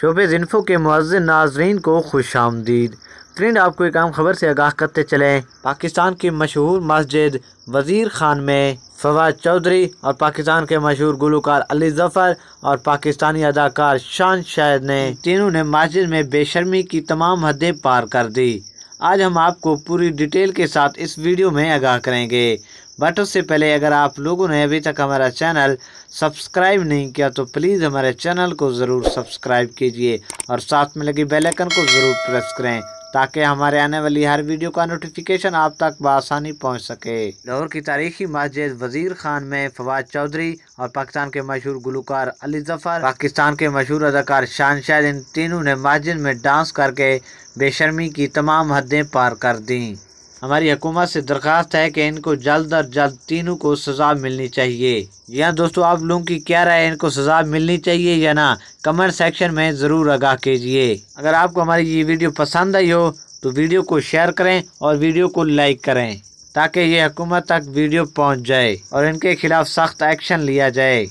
शोबे इन्फो के मुआज़ नाजरीन को खुश आमदीद फ्रेंड आपको एक आम खबर से आगाह करते चलें पाकिस्तान की मशहूर मस्जिद वज़ीर खान में फवाद चौधरी और पाकिस्तान के मशहूर गुलकार अली जफ़र और पाकिस्तानी अदाकार शान शाह ने तीनों ने मस्जिद में बेशर्मी की तमाम हदें पार कर दी आज हम आपको पूरी डिटेल के साथ इस वीडियो में आगाह करेंगे बट उससे पहले अगर आप लोगों ने अभी तक हमारा चैनल सब्सक्राइब नहीं किया तो प्लीज़ हमारे चैनल को ज़रूर सब्सक्राइब कीजिए और साथ में लगी बेलैकन को ज़रूर प्रेस करें ताकि हमारे आने वाली हर वीडियो का नोटिफिकेशन आप तक बसानी पहुँच सके लाहौर की तारीखी मस्जिद वजीर खान में फवाद चौधरी और पाकिस्तान के मशहूर गुलकार अली जफर पाकिस्तान के मशहूर अदाकार शान शाह इन तीनों ने मस्जिद में डांस करके बेशर्मी की तमाम हदें पार कर दी हमारी हुकूमत से दरख्वास्त है कि इनको जल्द और जल्द तीनों को सज़ा मिलनी चाहिए या दोस्तों आप लोगों की क्या राय है इनको सज़ा मिलनी चाहिए या ना कमेंट सेक्शन में ज़रूर आगाह कीजिए अगर आपको हमारी ये वीडियो पसंद आई हो तो वीडियो को शेयर करें और वीडियो को लाइक करें ताकि ये हुकूमत तक वीडियो पहुँच जाए और इनके खिलाफ सख्त एक्शन लिया जाए